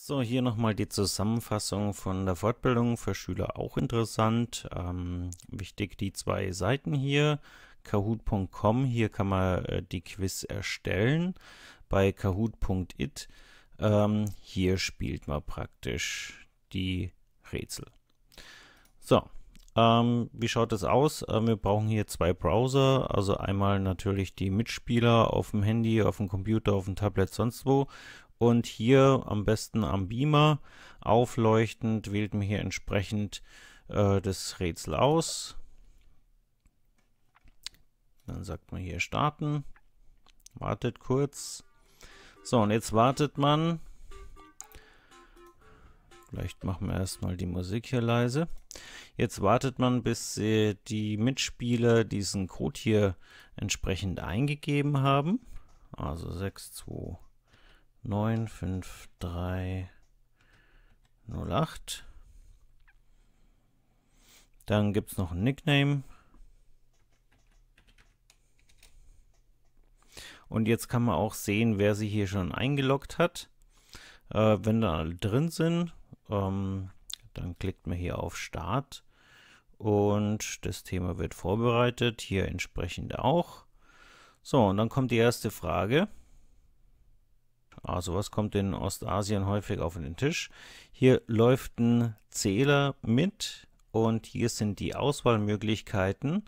So, hier nochmal die Zusammenfassung von der Fortbildung für Schüler auch interessant. Ähm, wichtig die zwei Seiten hier. Kahoot.com, hier kann man äh, die Quiz erstellen. Bei Kahoot.it, ähm, hier spielt man praktisch die Rätsel. So, ähm, wie schaut das aus? Ähm, wir brauchen hier zwei Browser, also einmal natürlich die Mitspieler auf dem Handy, auf dem Computer, auf dem Tablet, sonst wo. Und hier am besten am Beamer aufleuchtend wählt mir hier entsprechend äh, das Rätsel aus. Dann sagt man hier starten, wartet kurz. So, und jetzt wartet man Vielleicht machen wir erstmal die Musik hier leise. Jetzt wartet man, bis die Mitspieler diesen Code hier entsprechend eingegeben haben. Also 6, 2, 9, 5, 3, 0, 8. Dann gibt es noch ein Nickname. Und jetzt kann man auch sehen, wer sie hier schon eingeloggt hat. Äh, wenn da alle drin sind, ähm, dann klickt man hier auf Start und das Thema wird vorbereitet, hier entsprechend auch. So, und dann kommt die erste Frage. Also was kommt in Ostasien häufig auf den Tisch? Hier läuft ein Zähler mit und hier sind die Auswahlmöglichkeiten.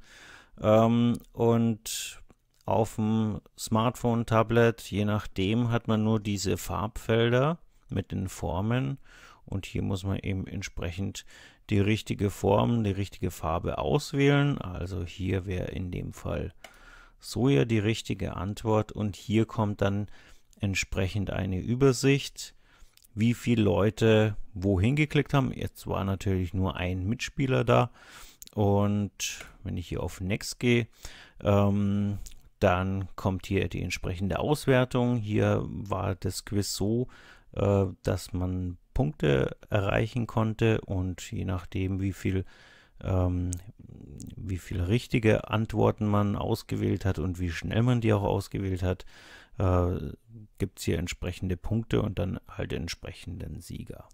Ähm, und auf dem Smartphone, Tablet, je nachdem, hat man nur diese Farbfelder mit den Formen und hier muss man eben entsprechend die richtige Form, die richtige Farbe auswählen. Also hier wäre in dem Fall Soja die richtige Antwort. Und hier kommt dann entsprechend eine Übersicht, wie viele Leute wohin geklickt haben. Jetzt war natürlich nur ein Mitspieler da. Und wenn ich hier auf Next gehe, ähm, dann kommt hier die entsprechende Auswertung. Hier war das Quiz so, äh, dass man Punkte erreichen konnte und je nachdem, wie viel ähm, wie viele richtige Antworten man ausgewählt hat und wie schnell man die auch ausgewählt hat, äh, gibt es hier entsprechende Punkte und dann halt entsprechenden Sieger.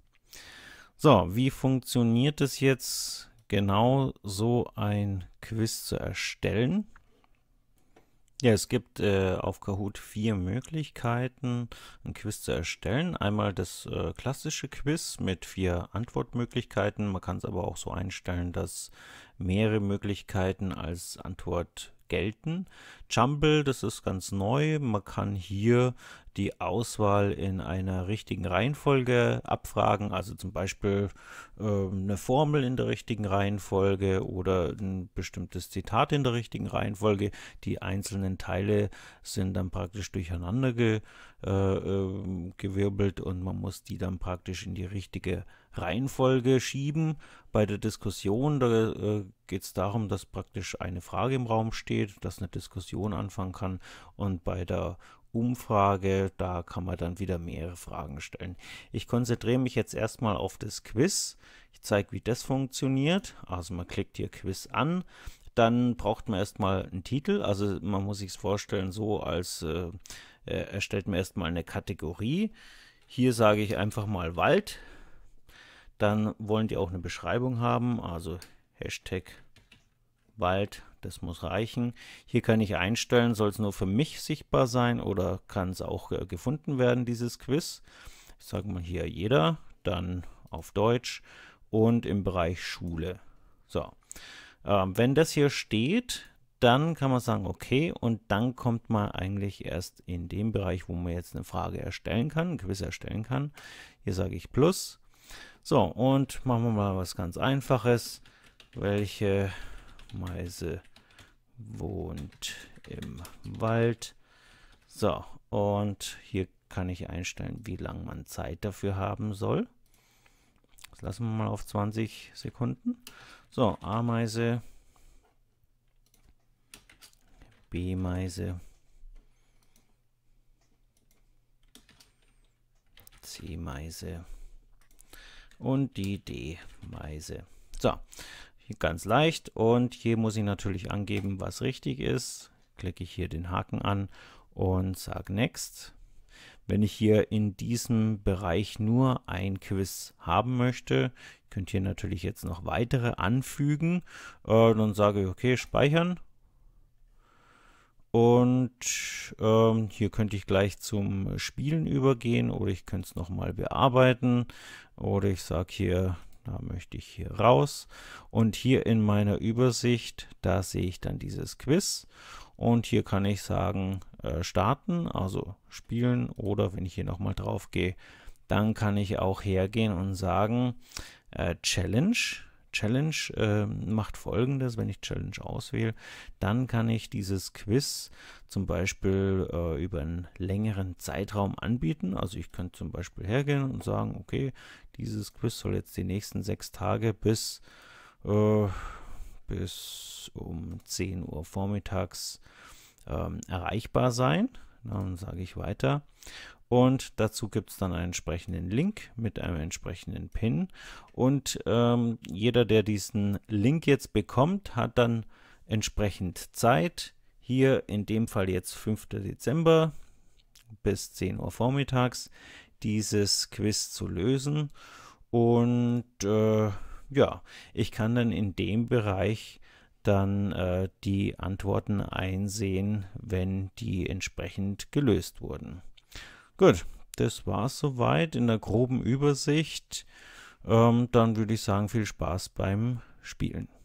So, wie funktioniert es jetzt genau, so ein Quiz zu erstellen? Ja, es gibt äh, auf Kahoot vier Möglichkeiten, ein Quiz zu erstellen. Einmal das äh, klassische Quiz mit vier Antwortmöglichkeiten. Man kann es aber auch so einstellen, dass mehrere Möglichkeiten als Antwort gelten. Jumble, das ist ganz neu. Man kann hier die Auswahl in einer richtigen Reihenfolge abfragen, also zum Beispiel äh, eine Formel in der richtigen Reihenfolge oder ein bestimmtes Zitat in der richtigen Reihenfolge. Die einzelnen Teile sind dann praktisch durcheinander ge, äh, ähm, gewirbelt und man muss die dann praktisch in die richtige Reihenfolge schieben. Bei der Diskussion, da äh, geht es darum, dass praktisch eine Frage im Raum steht, dass eine Diskussion anfangen kann. Und bei der Umfrage, da kann man dann wieder mehrere Fragen stellen. Ich konzentriere mich jetzt erstmal auf das Quiz. Ich zeige, wie das funktioniert. Also man klickt hier Quiz an. Dann braucht man erstmal einen Titel. Also man muss sich es vorstellen, so als äh, äh, erstellt man erstmal eine Kategorie. Hier sage ich einfach mal Wald. Dann wollen die auch eine Beschreibung haben, also Hashtag Wald, das muss reichen. Hier kann ich einstellen, soll es nur für mich sichtbar sein oder kann es auch äh, gefunden werden, dieses Quiz. Ich sage mal hier jeder, dann auf Deutsch und im Bereich Schule. So, ähm, wenn das hier steht, dann kann man sagen, okay, und dann kommt man eigentlich erst in den Bereich, wo man jetzt eine Frage erstellen kann, ein Quiz erstellen kann. Hier sage ich Plus so, und machen wir mal was ganz Einfaches. Welche Meise wohnt im Wald? So, und hier kann ich einstellen, wie lange man Zeit dafür haben soll. Das lassen wir mal auf 20 Sekunden. So, Ameise, B-Meise, C-Meise und die D-Meise. So, hier ganz leicht und hier muss ich natürlich angeben, was richtig ist. Klicke ich hier den Haken an und sage Next. Wenn ich hier in diesem Bereich nur ein Quiz haben möchte, könnt ihr natürlich jetzt noch weitere anfügen. Äh, dann sage ich, okay, speichern und ähm, hier könnte ich gleich zum Spielen übergehen oder ich könnte es nochmal bearbeiten oder ich sage hier, da möchte ich hier raus. Und hier in meiner Übersicht, da sehe ich dann dieses Quiz und hier kann ich sagen äh, starten, also spielen oder wenn ich hier nochmal drauf gehe, dann kann ich auch hergehen und sagen äh, Challenge Challenge äh, macht folgendes, wenn ich Challenge auswähle, dann kann ich dieses Quiz zum Beispiel äh, über einen längeren Zeitraum anbieten. Also ich könnte zum Beispiel hergehen und sagen, okay, dieses Quiz soll jetzt die nächsten sechs Tage bis, äh, bis um 10 Uhr vormittags ähm, erreichbar sein. Ne, dann sage ich weiter. Und dazu gibt es dann einen entsprechenden Link mit einem entsprechenden Pin. Und ähm, jeder, der diesen Link jetzt bekommt, hat dann entsprechend Zeit. Hier in dem Fall jetzt 5. Dezember bis 10 Uhr vormittags dieses Quiz zu lösen. Und äh, ja, ich kann dann in dem Bereich dann äh, die Antworten einsehen, wenn die entsprechend gelöst wurden. Gut, das war's soweit in der groben Übersicht. Ähm, dann würde ich sagen, viel Spaß beim Spielen.